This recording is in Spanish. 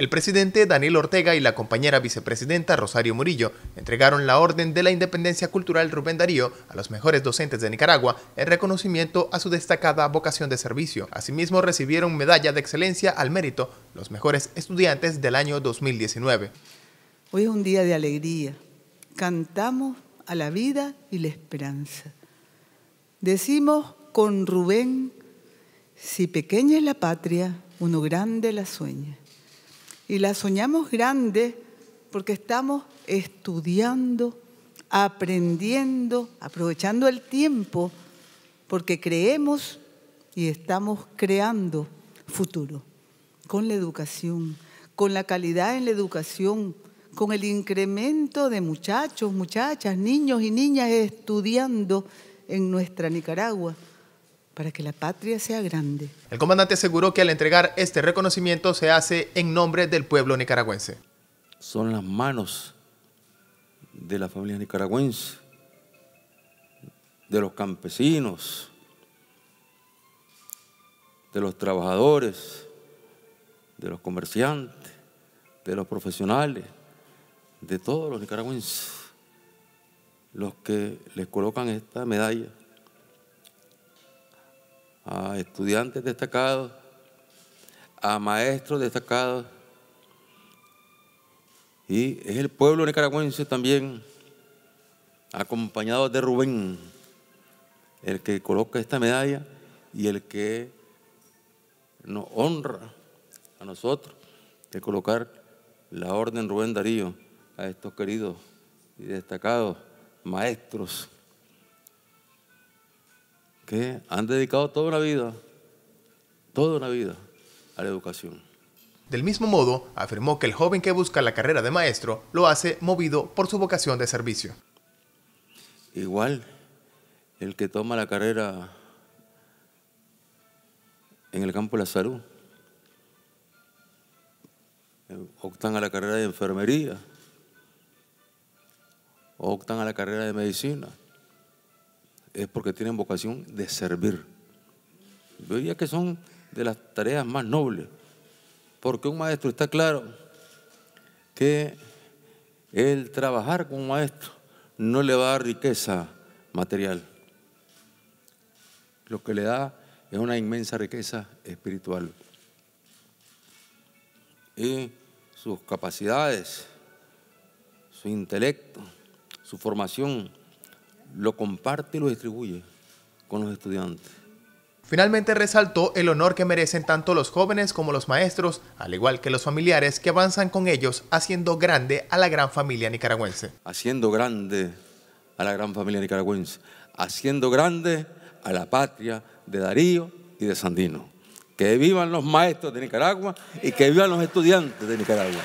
El presidente Daniel Ortega y la compañera vicepresidenta Rosario Murillo entregaron la Orden de la Independencia Cultural Rubén Darío a los mejores docentes de Nicaragua en reconocimiento a su destacada vocación de servicio. Asimismo, recibieron medalla de excelencia al mérito los mejores estudiantes del año 2019. Hoy es un día de alegría. Cantamos a la vida y la esperanza. Decimos con Rubén, si pequeña es la patria, uno grande la sueña y la soñamos grande porque estamos estudiando, aprendiendo, aprovechando el tiempo, porque creemos y estamos creando futuro con la educación, con la calidad en la educación, con el incremento de muchachos, muchachas, niños y niñas estudiando en nuestra Nicaragua para que la patria sea grande. El comandante aseguró que al entregar este reconocimiento se hace en nombre del pueblo nicaragüense. Son las manos de la familia nicaragüense, de los campesinos, de los trabajadores, de los comerciantes, de los profesionales, de todos los nicaragüenses, los que les colocan esta medalla a estudiantes destacados, a maestros destacados. Y es el pueblo nicaragüense también, acompañado de Rubén, el que coloca esta medalla y el que nos honra a nosotros de colocar la orden Rubén Darío a estos queridos y destacados maestros que han dedicado toda una vida, toda una vida a la educación. Del mismo modo, afirmó que el joven que busca la carrera de maestro lo hace movido por su vocación de servicio. Igual, el que toma la carrera en el campo de la salud, eh, optan a la carrera de enfermería, optan a la carrera de medicina, es porque tienen vocación de servir. Yo diría que son de las tareas más nobles, porque un maestro está claro que el trabajar con un maestro no le va a dar riqueza material. Lo que le da es una inmensa riqueza espiritual. Y sus capacidades, su intelecto, su formación lo comparte y lo distribuye con los estudiantes. Finalmente resaltó el honor que merecen tanto los jóvenes como los maestros, al igual que los familiares que avanzan con ellos, haciendo grande a la gran familia nicaragüense. Haciendo grande a la gran familia nicaragüense, haciendo grande a la patria de Darío y de Sandino. Que vivan los maestros de Nicaragua y que vivan los estudiantes de Nicaragua.